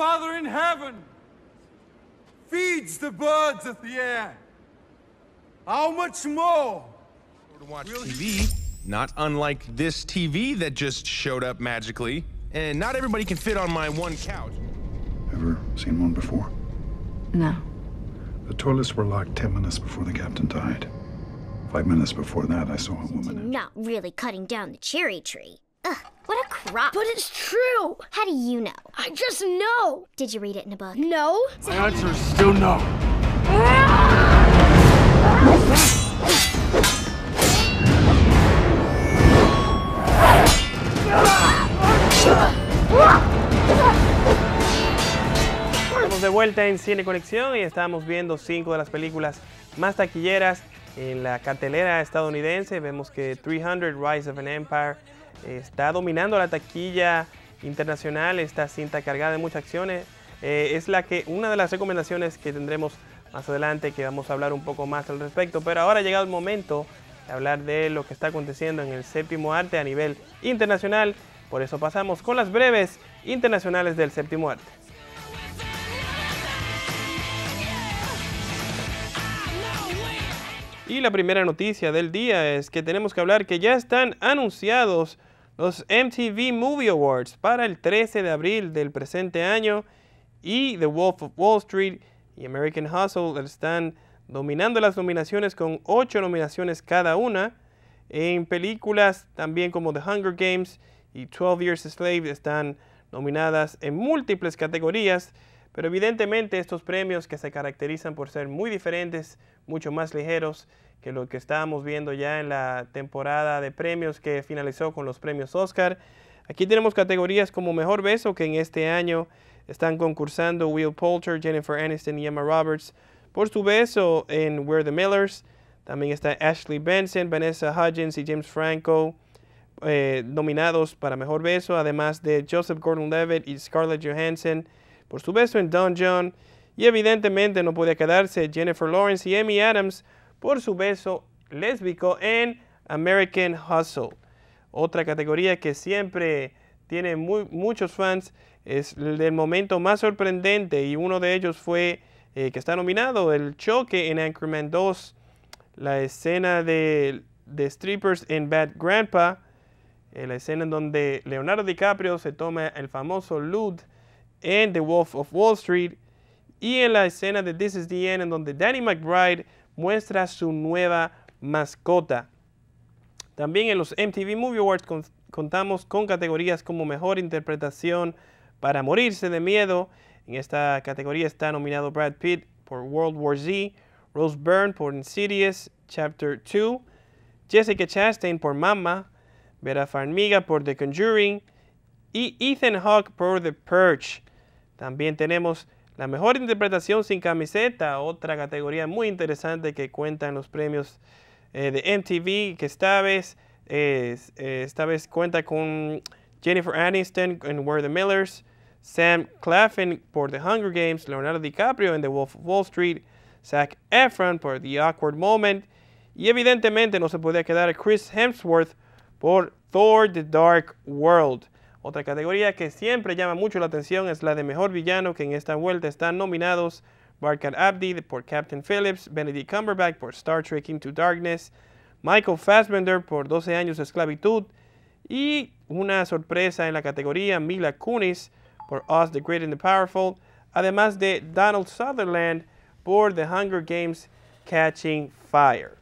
Father in heaven feeds the birds of the air, how much more? To watch TV, not unlike this TV that just showed up magically, and not everybody can fit on my one couch. Ever seen one before? No. The toilets were locked 10 minutes before the captain died. Five minutes before that, I saw a woman. Not really cutting down the cherry tree. Ugh. What a crop. But it's true. How do you know? I just know. Did you read it in a book? No. My answer is still no. Estamos de vuelta en Cine Conexión y estamos viendo cinco de las películas más taquilleras en la cartelera estadounidense. Vemos que 300, Rise of an Empire, está dominando la taquilla internacional, esta cinta cargada de muchas acciones. Eh, es la que una de las recomendaciones que tendremos más adelante, que vamos a hablar un poco más al respecto. Pero ahora ha llegado el momento de hablar de lo que está aconteciendo en el séptimo arte a nivel internacional. Por eso pasamos con las breves internacionales del séptimo arte. Y la primera noticia del día es que tenemos que hablar que ya están anunciados los MTV Movie Awards para el 13 de abril del presente año y The Wolf of Wall Street y American Hustle están dominando las nominaciones con 8 nominaciones cada una. En películas también como The Hunger Games y 12 Years a Slave están nominadas en múltiples categorías. Pero evidentemente estos premios que se caracterizan por ser muy diferentes, mucho más ligeros que lo que estábamos viendo ya en la temporada de premios que finalizó con los premios Oscar. Aquí tenemos categorías como Mejor Beso, que en este año están concursando Will Poulter, Jennifer Aniston y Emma Roberts por su beso en We're the Millers. También está Ashley Benson, Vanessa Hudgens y James Franco eh, nominados para Mejor Beso, además de Joseph Gordon-Levitt y Scarlett Johansson por su beso en Don John, y evidentemente no podía quedarse Jennifer Lawrence y Amy Adams por su beso lésbico en American Hustle. Otra categoría que siempre tiene muy, muchos fans es el del momento más sorprendente y uno de ellos fue eh, que está nominado el choque en Anchorman 2, la escena de, de strippers en Bad Grandpa, eh, la escena en donde Leonardo DiCaprio se toma el famoso lude en The Wolf of Wall Street y en la escena de This is the End en donde Danny McBride muestra su nueva mascota. También en los MTV Movie Awards contamos con categorías como Mejor Interpretación para Morirse de Miedo. En esta categoría está nominado Brad Pitt por World War Z, Rose Byrne por Insidious Chapter 2, Jessica Chastain por Mama, Vera Farmiga por The Conjuring y Ethan Hawke por The Perch. También tenemos la mejor interpretación sin camiseta, otra categoría muy interesante que cuentan los premios eh, de MTV, que esta vez, eh, esta vez cuenta con Jennifer Aniston en Where the Millers, Sam Claflin por The Hunger Games, Leonardo DiCaprio en The Wolf of Wall Street, Zac Efron por The Awkward Moment y evidentemente no se podía quedar Chris Hemsworth por Thor The Dark World. Otra categoría que siempre llama mucho la atención es la de mejor villano, que en esta vuelta están nominados Barkat Abdi por Captain Phillips, Benedict Cumberbatch por Star Trek Into Darkness, Michael Fassbender por 12 años de esclavitud y una sorpresa en la categoría Mila Kunis por Oz the Great and the Powerful, además de Donald Sutherland por The Hunger Games Catching Fire.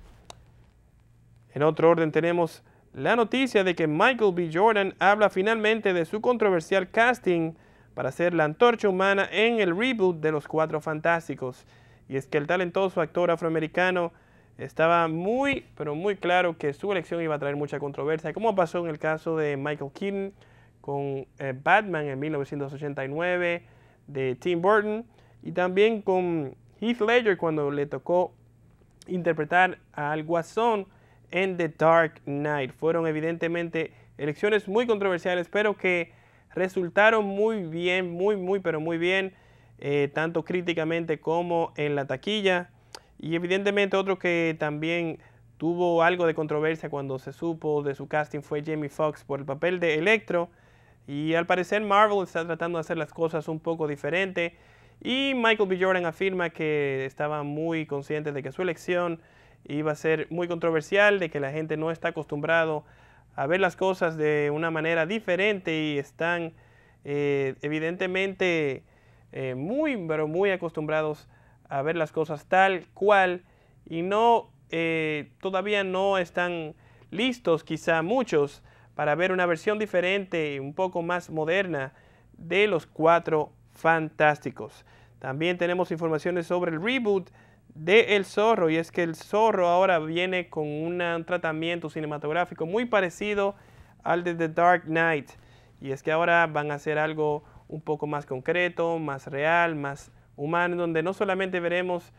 En otro orden tenemos la noticia de que Michael B. Jordan habla finalmente de su controversial casting para ser la antorcha humana en el reboot de Los Cuatro Fantásticos. Y es que el talentoso actor afroamericano estaba muy, pero muy claro que su elección iba a traer mucha controversia, como pasó en el caso de Michael Keaton con eh, Batman en 1989, de Tim Burton, y también con Heath Ledger cuando le tocó interpretar al Guasón en The Dark Knight. Fueron evidentemente elecciones muy controversiales, pero que resultaron muy bien, muy, muy, pero muy bien, eh, tanto críticamente como en la taquilla. Y evidentemente otro que también tuvo algo de controversia cuando se supo de su casting fue Jamie Foxx por el papel de Electro. Y al parecer Marvel está tratando de hacer las cosas un poco diferente. Y Michael B. Jordan afirma que estaba muy consciente de que su elección iba a ser muy controversial, de que la gente no está acostumbrado a ver las cosas de una manera diferente y están eh, evidentemente eh, muy, pero muy acostumbrados a ver las cosas tal cual y no, eh, todavía no están listos quizá muchos para ver una versión diferente, y un poco más moderna de los cuatro fantásticos. También tenemos informaciones sobre el reboot de El Zorro y es que El Zorro ahora viene con un tratamiento cinematográfico muy parecido al de The Dark Knight y es que ahora van a hacer algo un poco más concreto, más real, más humano, donde no solamente veremos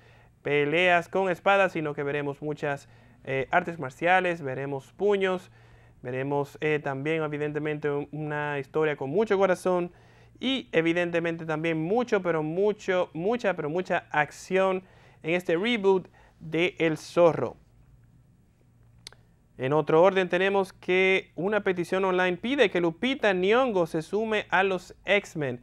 peleas con espadas, sino que veremos muchas eh, artes marciales, veremos puños, veremos eh, también evidentemente una historia con mucho corazón y evidentemente también mucho, pero mucho, mucha, pero mucha acción en este reboot de El Zorro. En otro orden tenemos que una petición online pide que Lupita Nyong'o se sume a los X-Men.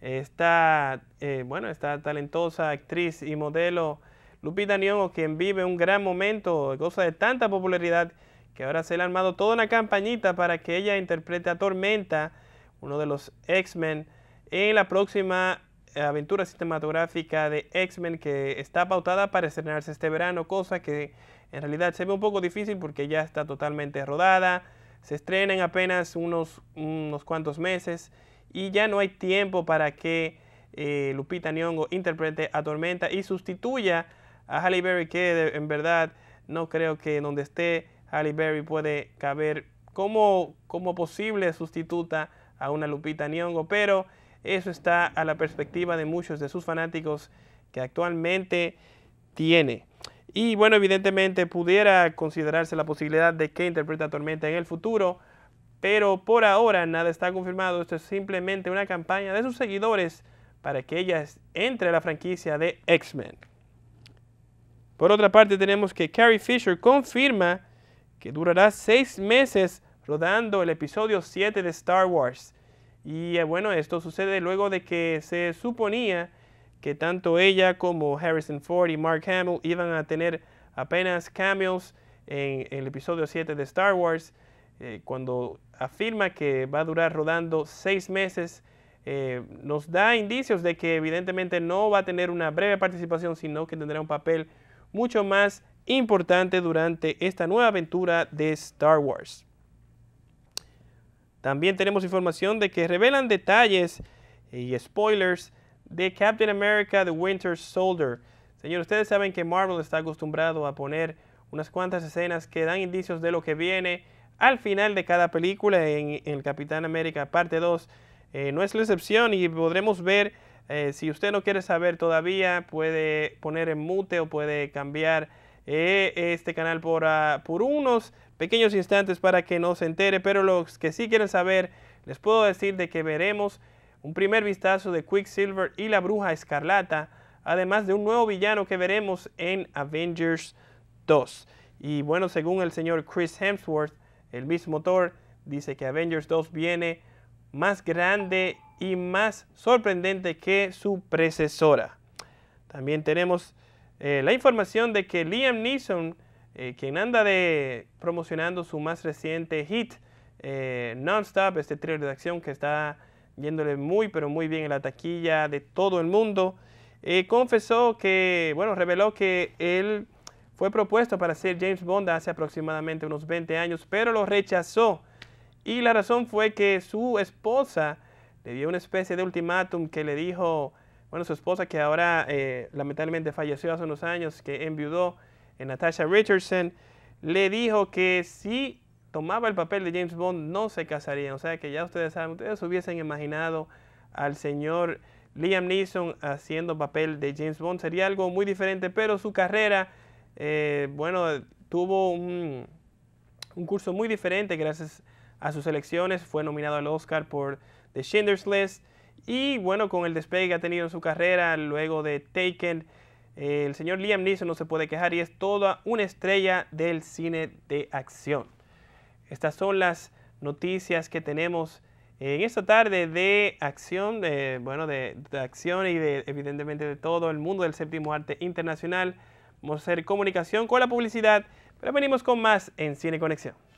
Esta, eh, bueno, esta talentosa actriz y modelo Lupita Nyong'o, quien vive un gran momento, goza de tanta popularidad que ahora se le ha armado toda una campañita para que ella interprete a Tormenta uno de los X-Men, en la próxima eh, aventura cinematográfica de X-Men que está pautada para estrenarse este verano, cosa que en realidad se ve un poco difícil porque ya está totalmente rodada, se estrena en apenas unos, unos cuantos meses y ya no hay tiempo para que eh, Lupita Nyong'o interprete a Tormenta y sustituya a Halle Berry, que en verdad no creo que donde esté Halle Berry puede caber como, como posible sustituta a una Lupita Nyong'o, pero eso está a la perspectiva de muchos de sus fanáticos que actualmente tiene. Y bueno, evidentemente pudiera considerarse la posibilidad de que interprete a Tormenta en el futuro, pero por ahora nada está confirmado. Esto es simplemente una campaña de sus seguidores para que ella entre a la franquicia de X-Men. Por otra parte, tenemos que Carrie Fisher confirma que durará seis meses rodando el episodio 7 de Star Wars. Y eh, bueno, esto sucede luego de que se suponía que tanto ella como Harrison Ford y Mark Hamill iban a tener apenas cameos en, el episodio 7 de Star Wars, eh, cuando afirma que va a durar rodando seis meses, eh, nos da indicios de que evidentemente no va a tener una breve participación, sino que tendrá un papel mucho más importante durante esta nueva aventura de Star Wars. También tenemos información de que revelan detalles y spoilers de Captain America The Winter Soldier. Señor, ustedes saben que Marvel está acostumbrado a poner unas cuantas escenas que dan indicios de lo que viene al final de cada película en, el Capitán América parte 2. Eh, no es la excepción y podremos ver, eh, si usted no quiere saber todavía, puede poner en mute o puede cambiar eh, este canal ah, por, unos pequeños instantes para que no se entere, pero los que sí quieren saber, les puedo decir de que veremos un primer vistazo de Quicksilver y la Bruja Escarlata, además de un nuevo villano que veremos en Avengers 2. Y bueno, según el señor Chris Hemsworth, el mismo Thor, dice que Avengers 2 viene más grande y más sorprendente que su precesora También tenemos eh, la información de que Liam Neeson, eh, quien anda de, promocionando su más reciente hit, eh, Nonstop, este thriller de acción que está yéndole muy, pero muy bien en la taquilla de todo el mundo, eh, confesó que, bueno, reveló que él fue propuesto para ser James Bond hace aproximadamente unos 20 años, pero lo rechazó. Y la razón fue que su esposa le dio una especie de ultimátum que le dijo, bueno, su esposa que ahora eh, lamentablemente falleció hace unos años, que enviudó, en eh, Natasha Richardson, le dijo que si tomaba el papel de James Bond no se casaría. O sea que ya ustedes saben, ustedes hubiesen imaginado al señor Liam Neeson haciendo papel de James Bond. Sería algo muy diferente, pero su carrera, eh, bueno, tuvo un, curso muy diferente gracias a sus elecciones. Fue nominado al Oscar por The Schindler's List. Y bueno, con el despegue que ha tenido en su carrera luego de Taken, el señor Liam Neeson no se puede quejar y es toda una estrella del cine de acción. Estas son las noticias que tenemos en esta tarde de acción, de, bueno, de acción y de evidentemente de todo el mundo del séptimo arte internacional. Vamos a hacer comunicación con la publicidad, pero venimos con más en Cine Conexión.